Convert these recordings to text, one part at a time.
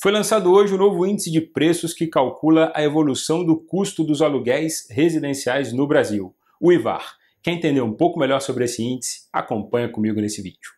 Foi lançado hoje o novo índice de preços que calcula a evolução do custo dos aluguéis residenciais no Brasil, o IVAR. Quer entender um pouco melhor sobre esse índice? Acompanha comigo nesse vídeo.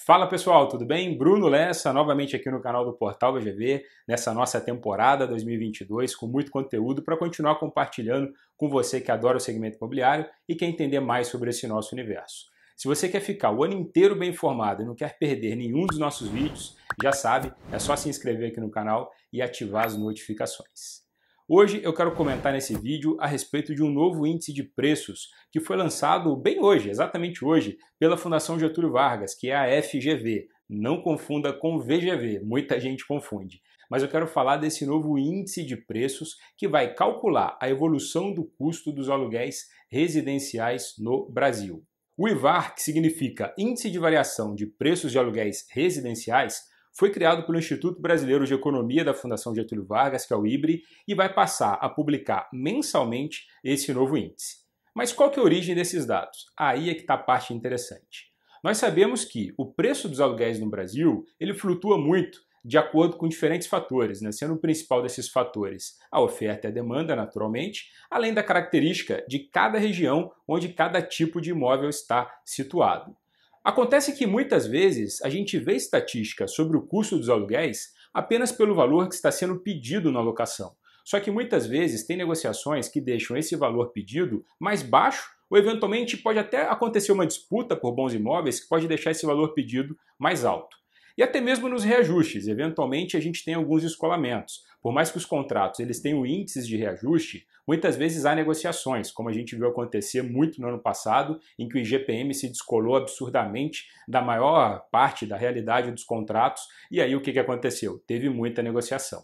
Fala pessoal, tudo bem? Bruno Lessa, novamente aqui no canal do Portal VGV nessa nossa temporada 2022, com muito conteúdo para continuar compartilhando com você que adora o segmento imobiliário e quer entender mais sobre esse nosso universo. Se você quer ficar o ano inteiro bem informado e não quer perder nenhum dos nossos vídeos, já sabe, é só se inscrever aqui no canal e ativar as notificações. Hoje eu quero comentar nesse vídeo a respeito de um novo índice de preços que foi lançado bem hoje, exatamente hoje, pela Fundação Getúlio Vargas, que é a FGV. Não confunda com VGV, muita gente confunde. Mas eu quero falar desse novo índice de preços que vai calcular a evolução do custo dos aluguéis residenciais no Brasil. O IVAR, que significa Índice de Variação de Preços de Aluguéis Residenciais, foi criado pelo Instituto Brasileiro de Economia da Fundação Getúlio Vargas, que é o IBRE, e vai passar a publicar mensalmente esse novo índice. Mas qual que é a origem desses dados? Aí é que está a parte interessante. Nós sabemos que o preço dos aluguéis no Brasil ele flutua muito de acordo com diferentes fatores, né? sendo o principal desses fatores a oferta e a demanda, naturalmente, além da característica de cada região onde cada tipo de imóvel está situado. Acontece que muitas vezes a gente vê estatísticas sobre o custo dos aluguéis apenas pelo valor que está sendo pedido na locação. Só que muitas vezes tem negociações que deixam esse valor pedido mais baixo ou eventualmente pode até acontecer uma disputa por bons imóveis que pode deixar esse valor pedido mais alto e até mesmo nos reajustes. Eventualmente a gente tem alguns descolamentos. Por mais que os contratos eles tenham índices de reajuste, muitas vezes há negociações, como a gente viu acontecer muito no ano passado, em que o IGPM se descolou absurdamente da maior parte da realidade dos contratos, e aí o que, que aconteceu? Teve muita negociação.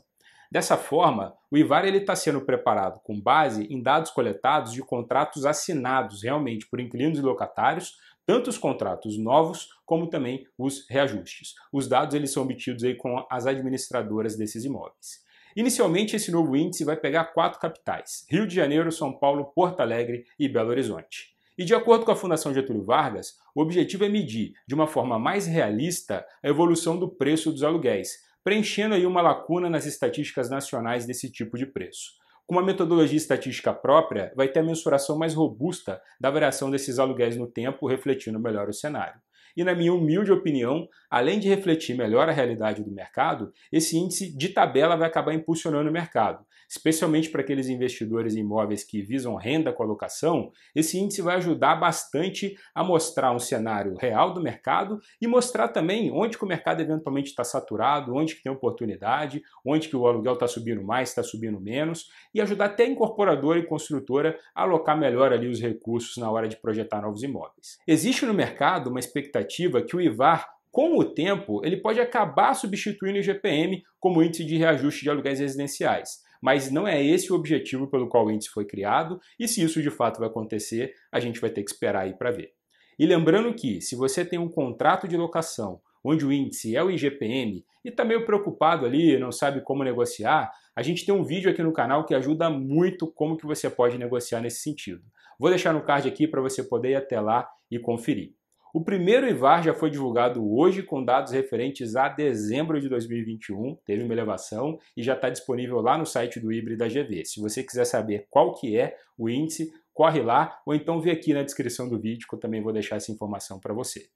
Dessa forma, o IVAR está sendo preparado com base em dados coletados de contratos assinados realmente por inquilinos e locatários, tanto os contratos novos como também os reajustes. Os dados eles são obtidos aí com as administradoras desses imóveis. Inicialmente, esse novo índice vai pegar quatro capitais: Rio de Janeiro, São Paulo, Porto Alegre e Belo Horizonte. E de acordo com a Fundação Getúlio Vargas, o objetivo é medir, de uma forma mais realista, a evolução do preço dos aluguéis, preenchendo aí uma lacuna nas estatísticas nacionais desse tipo de preço. Com uma metodologia estatística própria, vai ter a mensuração mais robusta da variação desses aluguéis no tempo, refletindo melhor o cenário. E, na minha humilde opinião, além de refletir melhor a realidade do mercado, esse índice de tabela vai acabar impulsionando o mercado. Especialmente para aqueles investidores em imóveis que visam renda com alocação, esse índice vai ajudar bastante a mostrar um cenário real do mercado e mostrar também onde que o mercado eventualmente está saturado, onde que tem oportunidade, onde que o aluguel está subindo mais, está subindo menos, e ajudar até a incorporadora e construtora a alocar melhor ali os recursos na hora de projetar novos imóveis. Existe no mercado uma expectativa que o IVAR, com o tempo, ele pode acabar substituindo o IGPM como índice de reajuste de aluguéis residenciais. Mas não é esse o objetivo pelo qual o índice foi criado, e se isso de fato vai acontecer, a gente vai ter que esperar aí para ver. E lembrando que, se você tem um contrato de locação onde o índice é o IGPM e está meio preocupado ali, não sabe como negociar, a gente tem um vídeo aqui no canal que ajuda muito como que você pode negociar nesse sentido. Vou deixar no card aqui para você poder ir até lá e conferir. O primeiro IVAR já foi divulgado hoje com dados referentes a dezembro de 2021, teve uma elevação e já está disponível lá no site do IBRE da GV. Se você quiser saber qual que é o índice, corre lá ou então vê aqui na descrição do vídeo que eu também vou deixar essa informação para você.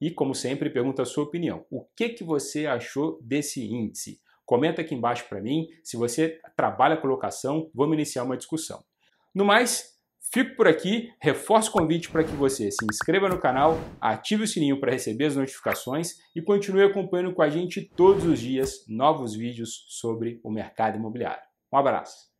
E como sempre, pergunta a sua opinião. O que, que você achou desse índice? Comenta aqui embaixo para mim. Se você trabalha com locação, vamos iniciar uma discussão. No mais, Fico por aqui, reforço o convite para que você se inscreva no canal, ative o sininho para receber as notificações e continue acompanhando com a gente todos os dias novos vídeos sobre o mercado imobiliário. Um abraço!